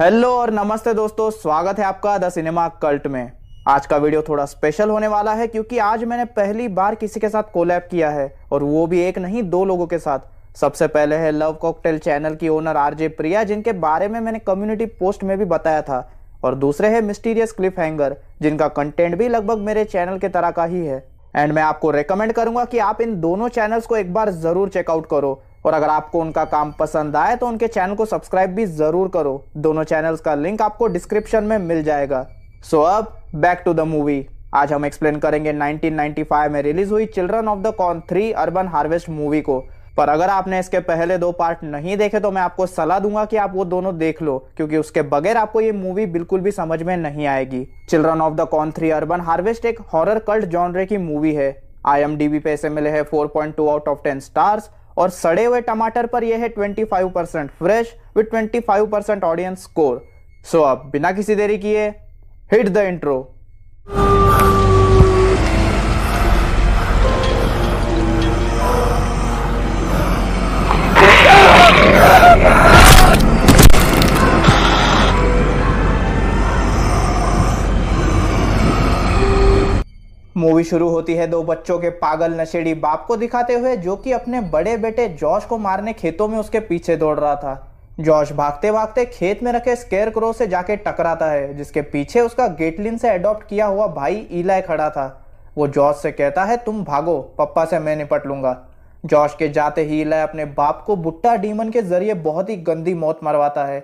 hello और नमस्ते दोस्तों स्वागत है आपका द सिनेमा कल्ट में आज का वीडियो थोड़ा स्पेशल होने वाला है क्योंकि आज मैंने पहली बार किसी के साथ कोलैब किया है और वो भी एक नहीं दो लोगों के साथ सबसे पहले है लव कॉकटेल चैनल की ओनर आरजे प्रिया जिनके बारे में मैंने कम्युनिटी पोस्ट में भी बताया था और दूसरे है मिस्टीरियस क्लिफ हैंगर जिनका कंटेंट भी लगभग मेरे चैनल के तरह का ही है एंड मैं आपको रेकमेंड करूंगा कि आप इन दोनों चैनल्स को एक बार जरूर चेकआउट करो और अगर आपको उनका काम पसंद आए तो उनके चैनल को सब्सक्राइब भी ज़रूर करो दोनों चैनल्स का लिंक आपको डिस्क्रिप्शन में मिल जाएगा सो so, अब बैक टू द मूवी आज हम एक्सप्लेन करेंगे 1995 में रिलीज हुई children of the corn three urban harvest movie को पर अगर आपने इसके पहले दो पार्ट नहीं देखे तो मैं आपको सलाह दूंगा कि आप वो दोनों देख लो क्योंकि उसके बगैर आपको ये मूवी बिल्कुल भी समझ में नहीं आएगी children of the corn three urban harvest एक हॉरर कल्ट जॉनरे की मूवी है आई पे इसे मिले हैं 4.2 आउट ऑफ 10 स्टार्स और सड़े हुए टमाटर पर यह है twenty five percent fresh with twenty five percent audience score so अब बिना किसी देरी किए हिट द इंट्रो मूवी शुरू होती है दो बच्चों के पागल नशेड़ी बाप को दिखाते हुए जो कि अपने बड़े बेटे जॉश को मारने खेतों में उसके पीछे दौड़ रहा था जॉश भागते भागते खेत में रखे स्केयर क्रो से जाके टकराता है जिसके पीछे उसका गेटलिन से अडॉप्ट किया हुआ भाई ईलाय खड़ा था वो जॉश से कहता है तुम भागो पप्पा से मैं निपट लूंगा जॉश के जाते ही ईलाय अपने बाप को बुट्टा डीमन के जरिए बहुत ही गंदी मौत मरवाता है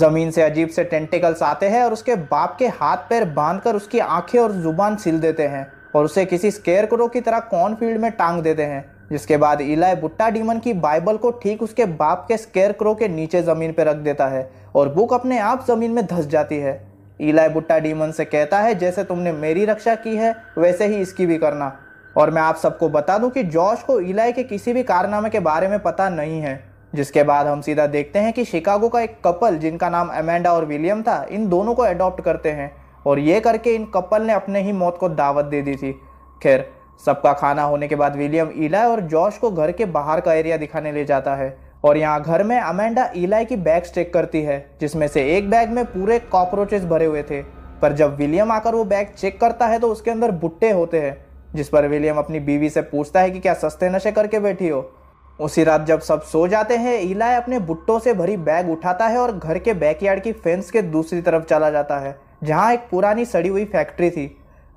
जमीन से अजीब से टेंटिकल्स आते हैं और उसके बाप के हाथ पैर बांधकर उसकी आंखें और जुबान सिल देते हैं और उसे किसी क्रो की तरह फील्ड में टांग देते हैं जिसके बाद इलाय बुट्टा डीमन की बाइबल को ठीक उसके बाप के क्रो के नीचे ज़मीन पर रख देता है और बुक अपने आप ज़मीन में धस जाती है इलाय बुट्टा डीमन से कहता है जैसे तुमने मेरी रक्षा की है वैसे ही इसकी भी करना और मैं आप सबको बता दूं कि जॉश को इलाय के किसी भी कारनामे के बारे में पता नहीं है जिसके बाद हम सीधा देखते हैं कि शिकागो का एक कपल जिनका नाम अमेंडा और विलियम था इन दोनों को अडॉप्ट करते हैं और ये करके इन कपल ने अपने ही मौत को दावत दे दी थी खैर सबका खाना होने के बाद विलियम इलाय और जॉश को घर के बाहर का एरिया दिखाने ले जाता है और यहाँ घर में अमेंडा ईलाई की बैग चेक करती है जिसमें से एक बैग में पूरे कॉकरोचेस भरे हुए थे पर जब विलियम आकर वो बैग चेक करता है तो उसके अंदर भुट्टे होते हैं जिस पर विलियम अपनी बीवी से पूछता है कि क्या सस्ते नशे करके बैठी हो उसी रात जब सब सो जाते हैं इलाय अपने बुट्टों से भरी बैग उठाता है और घर के बैकयार्ड की फेंस के दूसरी तरफ चला जाता है जहाँ एक पुरानी सड़ी हुई फैक्ट्री थी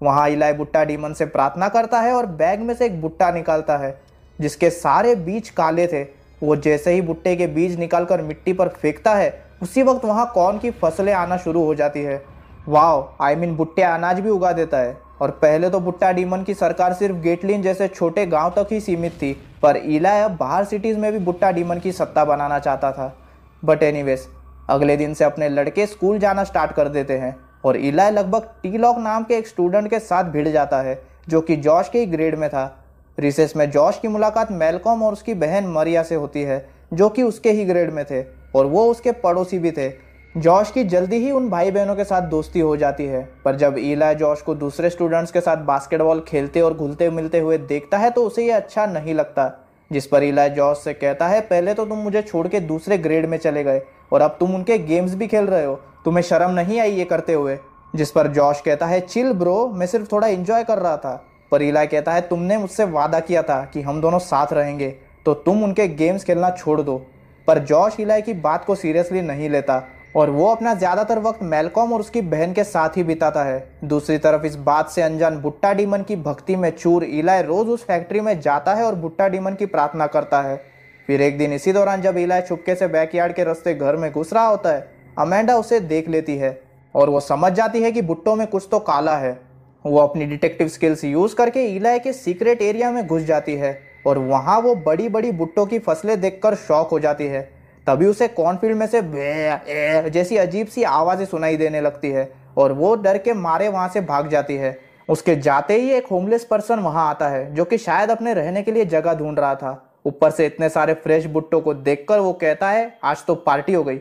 वहाँ इलाय बुट्टा डीमन से प्रार्थना करता है और बैग में से एक बुट्टा निकालता है जिसके सारे बीज काले थे वो जैसे ही बुट्टे के बीज निकालकर मिट्टी पर फेंकता है उसी वक्त वहाँ कौन की फसलें आना शुरू हो जाती है वाओ आई मीन भुट्टे अनाज भी उगा देता है और पहले तो भुट्टा डीमन की सरकार सिर्फ गेटलिन जैसे छोटे गांव तक ही सीमित थी पर इलाय अब बाहर सिटीज़ में भी भुट्टा डीमन की सत्ता बनाना चाहता था बट एनीवेज अगले दिन से अपने लड़के स्कूल जाना स्टार्ट कर देते हैं और इलाई लगभग टी लॉक नाम के एक स्टूडेंट के साथ भिड़ जाता है जो कि जॉश के ही ग्रेड में था रिसेस में जॉश की मुलाकात मेलकॉम और उसकी बहन मरिया से होती है जो कि उसके ही ग्रेड में थे और वो उसके पड़ोसी भी थे जॉश की जल्दी ही उन भाई बहनों के साथ दोस्ती हो जाती है पर जब ईला जॉश को दूसरे स्टूडेंट्स के साथ बास्केटबॉल खेलते और घुलते मिलते हुए देखता है तो उसे ये अच्छा नहीं लगता जिस पर ईला जॉश से कहता है पहले तो तुम मुझे छोड़ के दूसरे ग्रेड में चले गए और अब तुम उनके गेम्स भी खेल रहे हो तुम्हें शर्म नहीं आई ये करते हुए जिस पर जॉश कहता है चिल ब्रो मैं सिर्फ थोड़ा इन्जॉय कर रहा था पर इलाय कहता है तुमने मुझसे वादा किया था कि हम दोनों साथ रहेंगे तो तुम उनके गेम्स खेलना छोड़ दो पर जॉश इलाय की बात को सीरियसली नहीं लेता और वो अपना ज़्यादातर वक्त मेलकॉम और उसकी बहन के साथ ही बिताता है दूसरी तरफ इस बात से अनजान भुट्टा डीमन की भक्ति में चूर इलाय रोज़ उस फैक्ट्री में जाता है और भुट्टा डीमन की प्रार्थना करता है फिर एक दिन इसी दौरान जब इलाय छुपके से बैकयार्ड के रास्ते घर में घुस रहा होता है अमेंडा उसे देख लेती है और वो समझ जाती है कि भुट्टो में कुछ तो काला है वो अपनी डिटेक्टिव स्किल्स यूज़ करके इलाय के सीक्रेट एरिया में घुस जाती है और वहाँ वो बड़ी बड़ी भुट्टो की फसलें देखकर शौक हो जाती है तभी उसे कॉर्नफील्ड में से ए, जैसी अजीब सी आवाज़ें सुनाई देने लगती है और वो डर के मारे वहाँ से भाग जाती है उसके जाते ही एक होमलेस पर्सन वहाँ आता है जो कि शायद अपने रहने के लिए जगह ढूंढ रहा था ऊपर से इतने सारे फ्रेश भुट्टो को देखकर वो कहता है आज तो पार्टी हो गई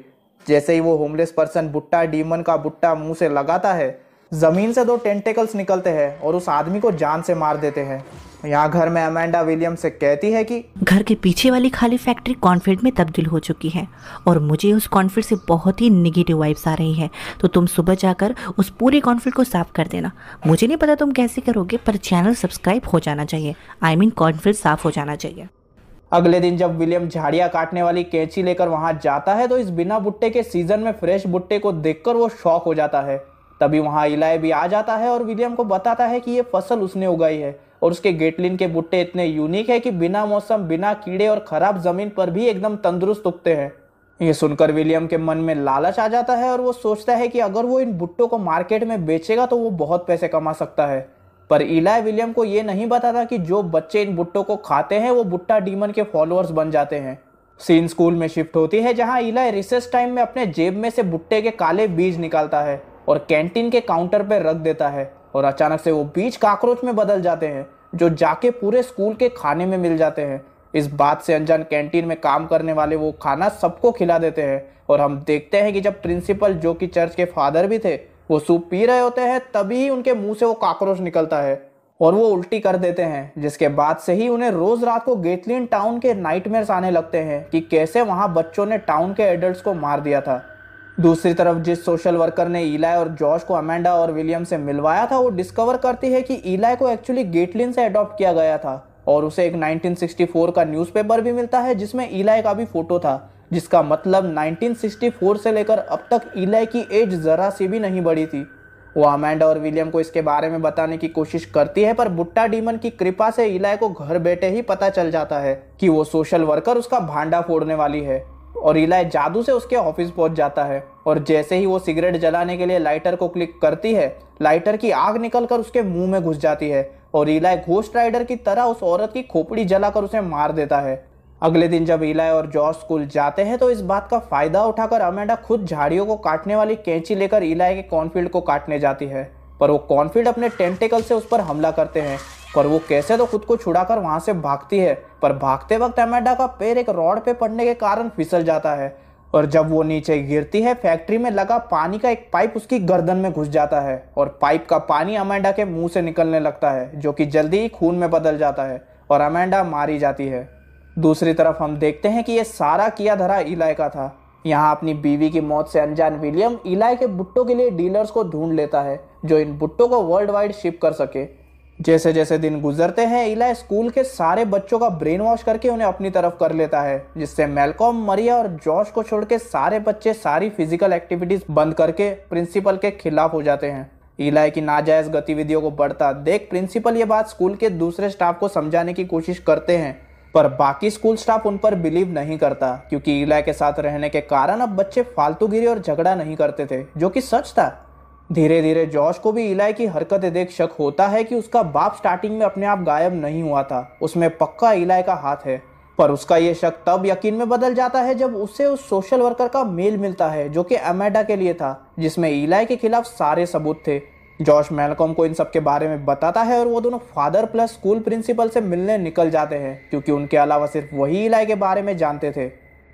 जैसे ही वो होमलेस पर्सन बुट्टा डीमन का बुट्टा मुंह से लगाता है ज़मीन से दो टेंटेकल्स निकलते हैं और उस आदमी को जान से मार देते हैं यहाँ घर में अमेंडा विलियम से कहती है कि घर के पीछे वाली खाली फैक्ट्री कॉन्फिड में तब्दील हो चुकी है और मुझे उस कॉन्फिड से बहुत ही निगेटिव वाइब्स आ रही है तो तुम सुबह जाकर उस पूरे कॉन्फिड को साफ कर देना मुझे नहीं पता तुम कैसे करोगे पर चैनल सब्सक्राइब हो जाना चाहिए आई मीन कॉन्फिड साफ हो जाना चाहिए अगले दिन जब विलियम झाड़ियां काटने वाली कैंची लेकर वहां जाता है तो इस बिना बुट्टे के सीजन में फ्रेश बुट्टे को देखकर वो शौक हो जाता है तभी वहां इलाय भी आ जाता है और विलियम को बताता है कि ये फसल उसने उगाई है और उसके गेटलिन के बुट्टे इतने यूनिक है कि बिना मौसम बिना कीड़े और खराब जमीन पर भी एकदम तंदुरुस्त उगते हैं ये सुनकर विलियम के मन में लालच आ जाता है और वो सोचता है कि अगर वो इन बुट्टों को मार्केट में बेचेगा तो वो बहुत पैसे कमा सकता है पर इलाय विलियम को यह नहीं पता था कि जो बच्चे इन बुट्टों को खाते हैं वो बुट्टा डीमन के फॉलोअर्स बन जाते हैं सीन स्कूल में शिफ्ट होती है जहां इलाय रिसेस टाइम में अपने जेब में से बुट्टे के काले बीज निकालता है और कैंटीन के काउंटर पर रख देता है और अचानक से वो बीज काकरोच में बदल जाते हैं जो जाके पूरे स्कूल के खाने में मिल जाते हैं इस बात से अनजान कैंटीन में काम करने वाले वो खाना सबको खिला देते हैं और हम देखते हैं कि जब प्रिंसिपल जो कि चर्च के फादर भी थे वो सूप पी रहे होते हैं तभी उनके मुंह से वो कॉकरोच निकलता है और वो उल्टी कर देते हैं जिसके बाद से ही उन्हें रोज रात को गेटलिन टाउन के नाइट आने लगते हैं कि कैसे वहां बच्चों ने टाउन के एडल्ट को मार दिया था दूसरी तरफ जिस सोशल वर्कर ने इलाय और जॉर्ज को अमेंडा और विलियम से मिलवाया था वो डिस्कवर करती है कि इलाय को एक्चुअली गेटलिन से अडॉप्ट किया गया था और उसे एक 1964 का न्यूज़पेपर भी मिलता है जिसमें इलाय का भी फोटो था जिसका मतलब 1964 से लेकर अब तक इलाई की एज ज़रा सी भी नहीं बढ़ी थी वो अमेंडा और विलियम को इसके बारे में बताने की कोशिश करती है पर बुट्टा डीमन की कृपा से इलाय को घर बैठे ही पता चल जाता है कि वो सोशल वर्कर उसका भांडा फोड़ने वाली है और इलाय जादू से उसके ऑफिस पहुंच जाता है और जैसे ही वो सिगरेट जलाने के लिए लाइटर को क्लिक करती है लाइटर की आग कर उसके मुंह में घुस जाती है और इलाय घोस्ट राइडर की तरह उस औरत की खोपड़ी जलाकर उसे मार देता है अगले दिन जब इलाय और जॉर्ज स्कूल जाते हैं तो इस बात का फायदा उठाकर अमेंडा खुद झाड़ियों को काटने वाली कैंची लेकर इलाय के कॉर्नफील्ड को काटने जाती है पर वो कॉर्नफील्ड अपने टेंटेकल से उस पर हमला करते हैं पर वो कैसे तो खुद को छुड़ाकर वहां से भागती है पर भागते वक्त अमेंडा का पैर एक रॉड पे पड़ने के कारण फिसल जाता है और जब वो नीचे गिरती है फैक्ट्री में लगा पानी का एक पाइप उसकी गर्दन में घुस जाता है और पाइप का पानी अमेंडा के मुंह से निकलने लगता है जो कि जल्दी ही खून में बदल जाता है और अमेंडा मारी जाती है दूसरी तरफ हम देखते हैं कि ये सारा किया धरा इलाय का था यहाँ अपनी बीवी की मौत से अनजान विलियम इलाय के बुट्टो के लिए डीलर्स को ढूंढ लेता है जो इन बुट्टो को वर्ल्ड वाइड शिप कर सके जैसे जैसे दिन गुजरते हैं इलाय स्कूल के सारे बच्चों का ब्रेन वॉश करके उन्हें अपनी तरफ कर लेता है जिससे मेलकॉम मरिया और जॉर्ज को छोड़ के सारे बच्चे सारी फिजिकल एक्टिविटीज बंद करके प्रिंसिपल के खिलाफ हो जाते हैं इलाय की नाजायज गतिविधियों को बढ़ता देख प्रिंसिपल ये बात स्कूल के दूसरे स्टाफ को समझाने की कोशिश करते हैं पर बाकी स्कूल स्टाफ उन पर बिलीव नहीं करता क्योंकि इलाय के साथ रहने के कारण अब बच्चे फालतूगिरी और झगड़ा नहीं करते थे जो कि सच था धीरे धीरे जॉश को भी इलाई की हरकतें देख शक होता है कि उसका बाप स्टार्टिंग में अपने आप गायब नहीं हुआ था उसमें पक्का इलाय का हाथ है पर उसका ये शक तब यकीन में बदल जाता है जब उसे उस सोशल वर्कर का मेल मिलता है जो कि अमेडा के लिए था जिसमें इलाई के खिलाफ सारे सबूत थे जॉर्ज मेलकॉम को इन सब के बारे में बताता है और वो दोनों फादर प्लस स्कूल प्रिंसिपल से मिलने निकल जाते हैं क्योंकि उनके अलावा सिर्फ वही इलाई के बारे में जानते थे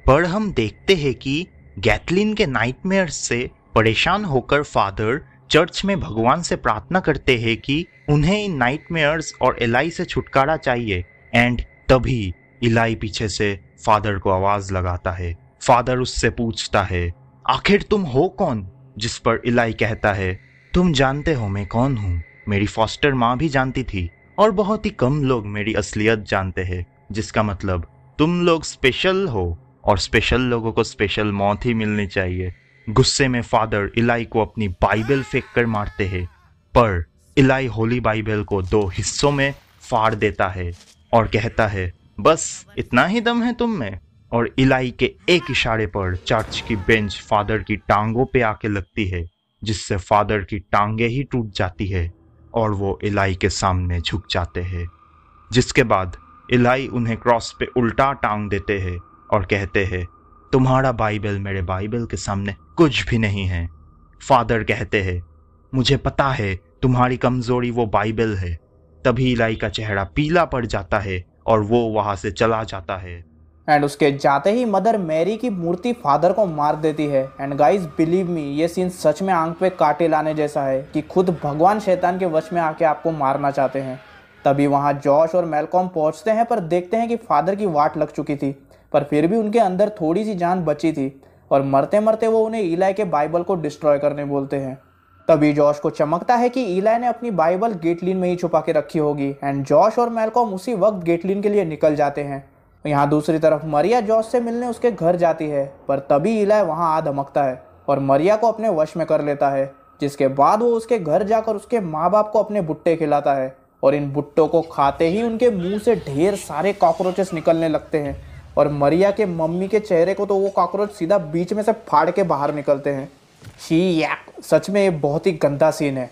पर हम देखते हैं कि गैथलिन के नाइटमेयर से परेशान होकर फादर चर्च में भगवान से प्रार्थना करते हैं कि उन्हें इन नाइटमेयर्स और इलाई से छुटकारा चाहिए एंड तभी इलाई पीछे से फादर को आवाज लगाता है फादर उससे पूछता है आखिर तुम हो कौन जिस पर इलाई कहता है तुम जानते हो मैं कौन हूँ मेरी फॉस्टर माँ भी जानती थी और बहुत ही कम लोग मेरी असलियत जानते हैं जिसका मतलब तुम लोग स्पेशल हो और स्पेशल लोगों को स्पेशल मौत ही मिलनी चाहिए गुस्से में फादर इलाई को अपनी बाइबल फेंक कर मारते हैं पर इलाई होली बाइबल को दो हिस्सों में फाड़ देता है और कहता है बस इतना ही दम है तुम में और इलाई के एक इशारे पर चर्च की बेंच फादर की टांगों पे आके लगती है जिससे फादर की टांगे ही टूट जाती है और वो इलाई के सामने झुक जाते हैं जिसके बाद इलाई उन्हें क्रॉस पे उल्टा टांग देते हैं और कहते हैं तुम्हारा बाइबल मेरे बाइबल के सामने कुछ भी नहीं है फादर कहते हैं मुझे पता है तुम्हारी कमजोरी वो बाइबल है तभी इलाई का चेहरा पीला पड़ जाता है और वो वहां से चला जाता है एंड उसके जाते ही मदर मैरी की मूर्ति फादर को मार देती है एंड गाइस बिलीव मी ये सीन सच में आंख पे कांटे लाने जैसा है कि खुद भगवान शैतान के वश में आके आपको मारना चाहते हैं तभी वहाँ जॉश और मेलकॉम पहुँचते हैं पर देखते हैं कि फादर की वाट लग चुकी थी पर फिर भी उनके अंदर थोड़ी सी जान बची थी और मरते मरते वो उन्हें इलाई के बाइबल को डिस्ट्रॉय करने बोलते हैं तभी जॉश को चमकता है कि इलाय ने अपनी बाइबल गेटलिन में ही छुपा के रखी होगी एंड जॉश और मेलकॉम उसी वक्त गेटलिन के लिए निकल जाते हैं यहाँ दूसरी तरफ मरिया जॉस से मिलने उसके घर जाती है पर तभी इलाय वहाँ आ धमकता है और मरिया को अपने वश में कर लेता है जिसके बाद वो उसके घर जाकर उसके माँ बाप को अपने भुट्टे खिलाता है और इन भुट्टों को खाते ही उनके मुंह से ढेर सारे कॉकरोचेस निकलने लगते हैं और मरिया के मम्मी के चेहरे को तो वो कॉकरोच सीधा बीच में से फाड़ के बाहर निकलते हैं शी सच में ये बहुत ही गंदा सीन है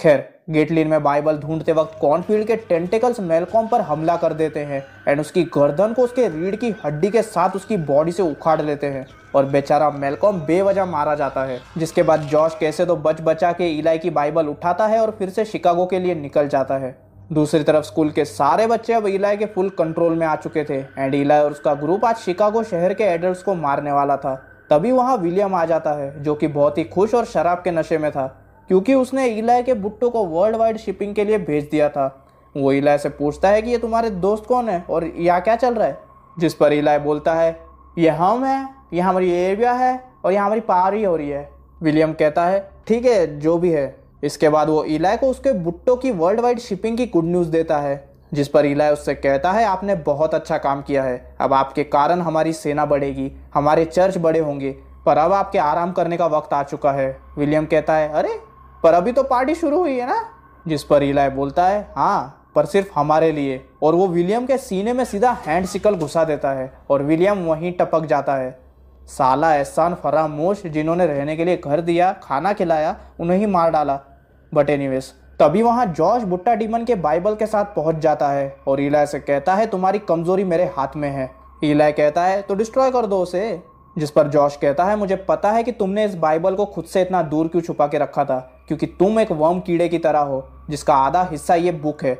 खैर गेटलिन में बाइबल ढूंढते वक्त कॉर्नफील्ड के टेंटेकल्स मेलकॉम पर हमला कर देते हैं एंड उसकी गर्दन को उसके रीढ़ की हड्डी के साथ उसकी बॉडी से उखाड़ लेते हैं और बेचारा मेलकॉम बेवजह मारा जाता है जिसके बाद जॉर्ज कैसे तो बच बचा के इलाई की बाइबल उठाता है और फिर से शिकागो के लिए निकल जाता है दूसरी तरफ स्कूल के सारे बच्चे अब इलाई के फुल कंट्रोल में आ चुके थे एंड इलाय और उसका ग्रुप आज शिकागो शहर के एडल्ट को मारने वाला था तभी वहाँ विलियम आ जाता है जो कि बहुत ही खुश और शराब के नशे में था क्योंकि उसने इलाय के भुट्टो को वर्ल्ड वाइड शिपिंग के लिए भेज दिया था वो इलाय से पूछता है कि ये तुम्हारे दोस्त कौन है और यहाँ क्या चल रहा है जिस पर इलाय बोलता है ये हम हैं ये हमारी एरिया है और यहाँ हमारी पारी हो रही है विलियम कहता है ठीक है जो भी है इसके बाद वो इलाय को उसके भुट्टो की वर्ल्ड वाइड शिपिंग की गुड न्यूज़ देता है जिस पर इलाय उससे कहता है आपने बहुत अच्छा काम किया है अब आपके कारण हमारी सेना बढ़ेगी हमारे चर्च बड़े होंगे पर अब आपके आराम करने का वक्त आ चुका है विलियम कहता है अरे पर अभी तो पार्टी शुरू हुई है ना जिस पर इलाय बोलता है हाँ पर सिर्फ हमारे लिए और वो विलियम के सीने में सीधा हैंड सिकल घुसा देता है और विलियम वहीं टपक जाता है साला एहसान फरामोश जिन्होंने रहने के लिए घर दिया खाना खिलाया उन्हें ही मार डाला बट एनी तभी वहाँ जॉर्ज बुट्टा डीमन के बाइबल के साथ पहुँच जाता है और इलाय से कहता है तुम्हारी कमजोरी मेरे हाथ में है इलाय कहता है तो डिस्ट्रॉय कर दो उसे जिस पर जॉर्ज कहता है मुझे पता है कि तुमने इस बाइबल को खुद से इतना दूर क्यों छुपा के रखा था क्योंकि तुम एक वर्म कीड़े की तरह हो जिसका आधा हिस्सा ये बुक है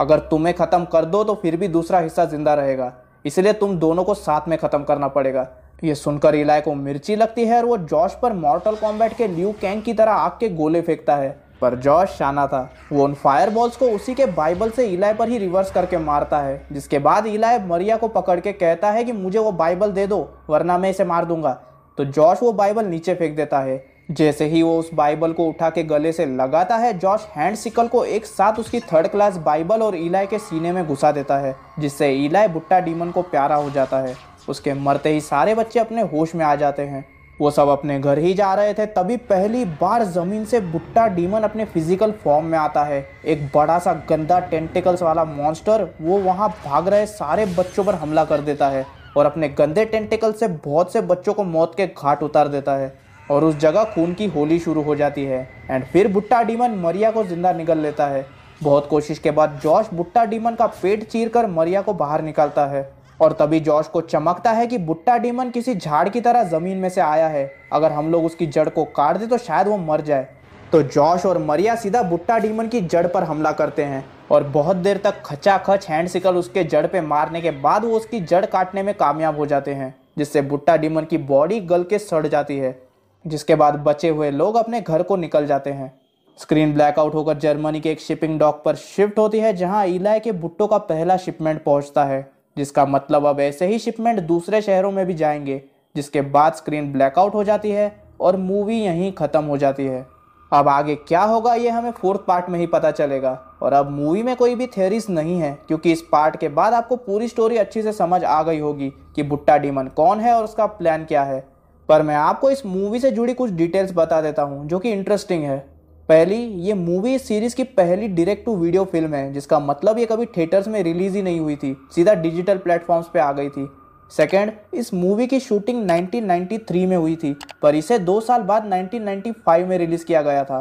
अगर तुम्हें ख़त्म कर दो तो फिर भी दूसरा हिस्सा ज़िंदा रहेगा इसलिए तुम दोनों को साथ में ख़त्म करना पड़ेगा ये सुनकर इलाय को मिर्ची लगती है और वो जॉश पर मॉर्टल कॉम्बैट के ल्यू कैंग की तरह आग के गोले फेंकता है पर जॉश शाना था वो उन फायर बॉल्स को उसी के बाइबल से इलाय पर ही रिवर्स करके मारता है जिसके बाद इलाय मरिया को पकड़ के कहता है कि मुझे वो बाइबल दे दो वरना मैं इसे मार दूंगा तो जॉश वो बाइबल नीचे फेंक देता है जैसे ही वो उस बाइबल को उठा के गले से लगाता है जॉश सिकल को एक साथ उसकी थर्ड क्लास बाइबल और इलाय के सीने में घुसा देता है जिससे इलाई भुट्टा डीमन को प्यारा हो जाता है उसके मरते ही सारे बच्चे अपने होश में आ जाते हैं वो सब अपने घर ही जा रहे थे तभी पहली बार ज़मीन से भुट्टा डीमन अपने फिजिकल फॉर्म में आता है एक बड़ा सा गंदा टेंटिकल्स वाला मॉन्स्टर वो वहाँ भाग रहे सारे बच्चों पर हमला कर देता है और अपने गंदे टेंटिकल से बहुत से बच्चों को मौत के घाट उतार देता है और उस जगह खून की होली शुरू हो जाती है एंड फिर भुट्टा डीमन मरिया को जिंदा निकल लेता है बहुत कोशिश के बाद जॉश भुट्टा डीमन का पेट चीर कर मरिया को बाहर निकालता है और तभी जॉश को चमकता है कि भुट्टा डीमन किसी झाड़ की तरह ज़मीन में से आया है अगर हम लोग उसकी जड़ को काट दें तो शायद वो मर जाए तो जॉश और मरिया सीधा भुट्टा डीमन की जड़ पर हमला करते हैं और बहुत देर तक खचा खच हैंड सिकल उसके जड़ पे मारने के बाद वो उसकी जड़ काटने में कामयाब हो जाते हैं जिससे भुट्टा डीमन की बॉडी गल के सड़ जाती है जिसके बाद बचे हुए लोग अपने घर को निकल जाते हैं स्क्रीन ब्लैकआउट होकर जर्मनी के एक शिपिंग डॉक पर शिफ्ट होती है जहां इलाय के भुट्टो का पहला शिपमेंट पहुंचता है जिसका मतलब अब ऐसे ही शिपमेंट दूसरे शहरों में भी जाएंगे जिसके बाद स्क्रीन ब्लैकआउट हो जाती है और मूवी यहीं ख़त्म हो जाती है अब आगे क्या होगा ये हमें फोर्थ पार्ट में ही पता चलेगा और अब मूवी में कोई भी थेरीज नहीं है क्योंकि इस पार्ट के बाद आपको पूरी स्टोरी अच्छी से समझ आ गई होगी कि बुट्टा डीमन कौन है और उसका प्लान क्या है पर मैं आपको इस मूवी से जुड़ी कुछ डिटेल्स बता देता हूँ जो कि इंटरेस्टिंग है पहली ये मूवी इस सीरीज की पहली डायरेक्ट टू वीडियो फिल्म है जिसका मतलब ये कभी थिएटर्स में रिलीज ही नहीं हुई थी सीधा डिजिटल प्लेटफॉर्म्स पे आ गई थी सेकेंड इस मूवी की शूटिंग 1993 में हुई थी पर इसे दो साल बाद 1995 में रिलीज किया गया था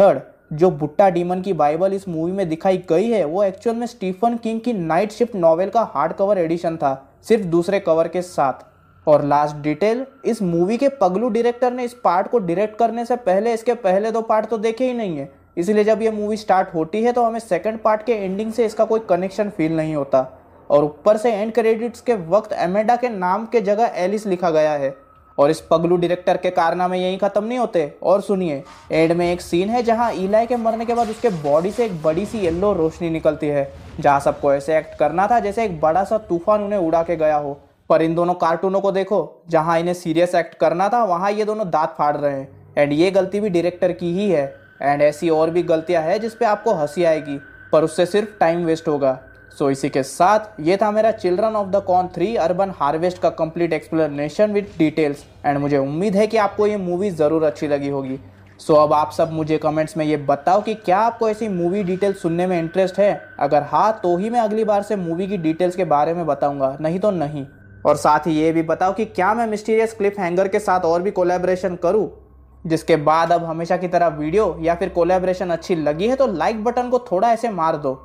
थर्ड जो बुट्टा डीमन की बाइबल इस मूवी में दिखाई गई है वो एक्चुअल में स्टीफन किंग की नाइट शिफ्ट नॉवेल का हार्ड कवर एडिशन था सिर्फ दूसरे कवर के साथ और लास्ट डिटेल इस मूवी के पगलू डायरेक्टर ने इस पार्ट को डायरेक्ट करने से पहले इसके पहले दो पार्ट तो देखे ही नहीं है इसलिए जब ये मूवी स्टार्ट होती है तो हमें सेकंड पार्ट के एंडिंग से इसका कोई कनेक्शन फील नहीं होता और ऊपर से एंड क्रेडिट्स के वक्त एमेडा के नाम के जगह एलिस लिखा गया है और इस पगलू डायरेक्टर के कारनामे यहीं ख़त्म नहीं होते और सुनिए एड में एक सीन है जहां इलाई के मरने के बाद उसके बॉडी से एक बड़ी सी येल्लो रोशनी निकलती है जहां सबको ऐसे एक्ट करना था जैसे एक बड़ा सा तूफान उन्हें उड़ा के गया हो पर इन दोनों कार्टूनों को देखो जहां इन्हें सीरियस एक्ट करना था वहां ये दोनों दांत फाड़ रहे हैं एंड ये गलती भी डायरेक्टर की ही है एंड ऐसी और भी गलतियां हैं जिसपे आपको हंसी आएगी पर उससे सिर्फ टाइम वेस्ट होगा सो so, इसी के साथ ये था मेरा children of the corn three urban harvest का complete explanation with details and मुझे उम्मीद है कि आपको ये मूवी ज़रूर अच्छी लगी होगी सो so, अब आप सब मुझे कमेंट्स में ये बताओ कि क्या आपको ऐसी मूवी डिटेल्स सुनने में इंटरेस्ट है अगर हाँ तो ही मैं अगली बार से मूवी की डिटेल्स के बारे में बताऊंगा नहीं तो नहीं और साथ ही ये भी बताओ कि क्या मैं मिस्टीरियस क्लिप हैंगर के साथ और भी कोलेब्रेशन करूँ जिसके बाद अब हमेशा की तरह वीडियो या फिर कोलेब्रेशन अच्छी लगी है तो लाइक बटन को थोड़ा ऐसे मार दो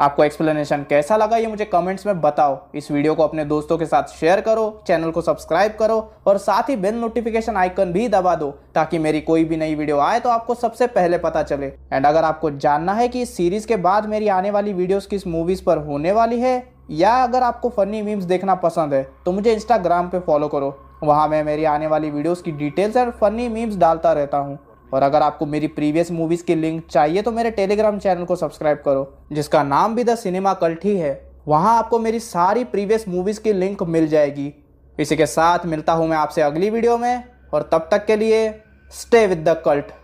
आपको एक्सप्लेनेशन कैसा लगा ये मुझे कमेंट्स में बताओ इस वीडियो को अपने दोस्तों के साथ शेयर करो चैनल को सब्सक्राइब करो और साथ ही बेल नोटिफिकेशन आइकन भी दबा दो ताकि मेरी कोई भी नई वीडियो आए तो आपको सबसे पहले पता चले एंड अगर आपको जानना है कि इस सीरीज के बाद मेरी आने वाली वीडियोस किस मूवीज पर होने वाली है या अगर आपको फ़नी मीम्स देखना पसंद है तो मुझे इंस्टाग्राम पे फॉलो करो वहाँ मैं मेरी आने वाली वीडियोस की डिटेल्स और फ़नी मीम्स डालता रहता हूँ और अगर आपको मेरी प्रीवियस मूवीज़ की लिंक चाहिए तो मेरे टेलीग्राम चैनल को सब्सक्राइब करो जिसका नाम भी द सिनेमा कल्ट ही है वहाँ आपको मेरी सारी प्रीवियस मूवीज़ की लिंक मिल जाएगी इसी के साथ मिलता हूँ मैं आपसे अगली वीडियो में और तब तक के लिए स्टे विद द कल्ट